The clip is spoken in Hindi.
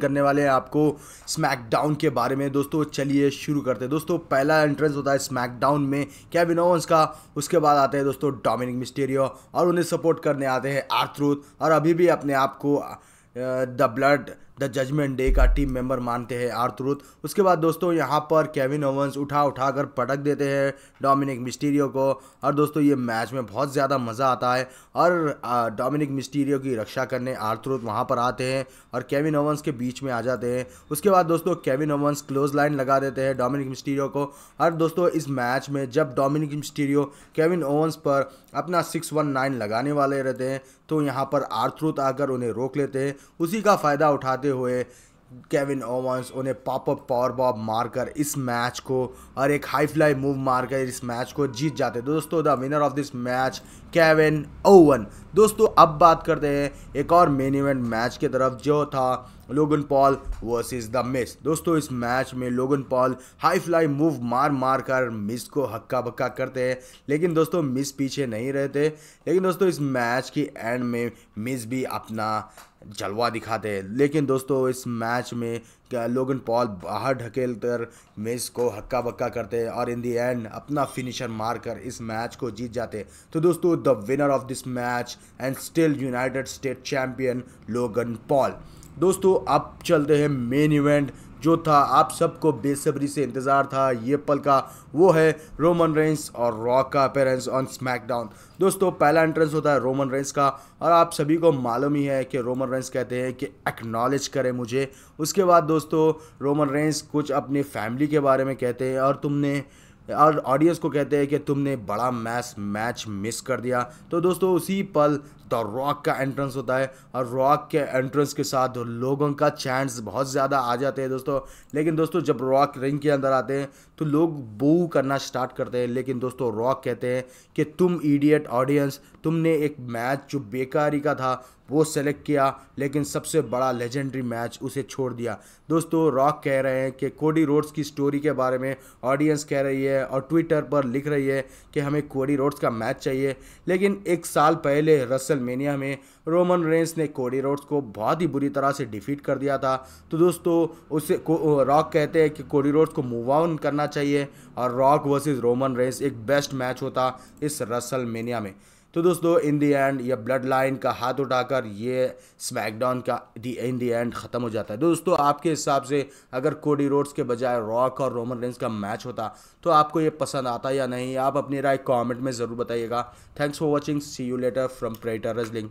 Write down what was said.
करने वाले हैं आपको स्मैकडाउन के बारे में दोस्तों चलिए शुरू करते हैं दोस्तों पहला एंट्रेंस होता है स्मैकडाउन में केविन ओवंस का उसके बाद आते हैं दोस्तों डोमिनिक मिस्टेरियो और उन्हें सपोर्ट करने आते हैं आर्थरूथ और अभी भी अपने आप को the blood the judgement day का टीम मेंबर मानते हैं आर्थरूथ उसके बाद दोस्तों यहाँ पर केविन ओवंस उठा उठा कर पटक देते हैं डोमिनिक मिस्टीरियो को और दोस्तों ये मैच में बहुत ज़्यादा मज़ा आता है और डोमिनिक मिस्टीरियो की रक्षा करने आर्थ्रूथ वहाँ पर आते हैं और केविन ओवंस के बीच में आ जाते हैं उसके बाद दोस्तों केविन ओवंस क्लोज लाइन लगा देते हैं डोमिनिक मिस्टीरियो को और दोस्तों इस मैच में जब डोमिनिक मिस्टीरियो केविन ओवंस पर अपना सिक्स वन नाइन लगाने वाले रहते हैं तो यहाँ पर आर्थरूथ आकर उन्हें रोक लेते हैं उसी का फ़ायदा उठाते हुए केविन ओवंस उन्हें पॉप अप पावर बॉब मारकर इस मैच को और एक हाई फ्लाई मूव मारकर इस मैच को जीत जाते दोस्तों the winner of this match Kevin Owen दोस्तों अब बात करते हैं एक और मेन इवेंट मैच की तरफ जो था Logan Paul versus the miss दोस्तों इस मैच में Logan Paul high fly move मार मार कर मिस को हक्का बक्का करते हैं लेकिन दोस्तों मिस पीछे नहीं रहते लेकिन दोस्तों इस मैच की एंड में मिस भी अपना जलवा दिखाते हैं लेकिन दोस्तों इस मैच में लोगन पॉल बाहर ढकेल कर मिस को हक्का बक्का करते हैं और इन दी एंड अपना फिनिशर मारकर इस मैच को जीत जाते हैं तो दोस्तों the winner of this match and still United State champion Logan Paul दोस्तों अब चलते हैं मेन इवेंट जो था आप सबको बेसब्री से इंतज़ार था ये पल का वो है रोमन रेंस और रॉक का अपेरेंस ऑन स्मैकडाउन दोस्तों पहला एंट्रेंस होता है रोमन रेंस का और आप सभी को मालूम ही है कि रोमन रेंस कहते हैं कि एक्नॉलेज करें मुझे उसके बाद दोस्तों रोमन रेंस कुछ अपनी फैमिली के बारे में कहते हैं और तुमने और ऑडियंस को कहते हैं कि तुमने बड़ा मैच मैच मिस कर दिया तो दोस्तों उसी पल द रॉक का एंट्रेंस होता है और रॉक के एंट्रेंस के साथ लोगों का चांस बहुत ज़्यादा आ जाते हैं दोस्तों लेकिन दोस्तों जब रॉक रिंग के अंदर आते हैं तो लोग बू करना स्टार्ट करते हैं लेकिन दोस्तों रॉक कहते हैं कि तुम ईडियट ऑडियंस तुमने एक मैच जो बेकारी का था वो सेलेक्ट किया लेकिन सबसे बड़ा लेजेंडरी मैच उसे छोड़ दिया दोस्तों रॉक कह रहे हैं कि कोडी रोड्स की स्टोरी के बारे में ऑडियंस कह रही है और ट्विटर पर लिख रही है कि हमें कोडी रोड्स का मैच चाहिए लेकिन एक साल पहले रसल में रोमन रेंस ने कोडी रोड्स को बहुत ही बुरी तरह से डिफीट कर दिया था तो दोस्तों उसे रॉक कहते हैं कि कोडी रोड्स को मूव ऑन करना चाहिए और रॉक वर्सेज रोमन रेंस एक बेस्ट मैच होता इस रसल में तो दोस्तों इन दी एंड यह ब्लड लाइन का हाथ उठाकर ये स्मैकडाउन का दी इन दी एंड ख़त्म हो जाता है दोस्तों आपके हिसाब से अगर कोडी रोड्स के बजाय रॉक और रोमन रेंस का मैच होता तो आपको ये पसंद आता या नहीं आप अपनी राय कमेंट में ज़रूर बताइएगा thanks for watching see you later from prater रेजलिंग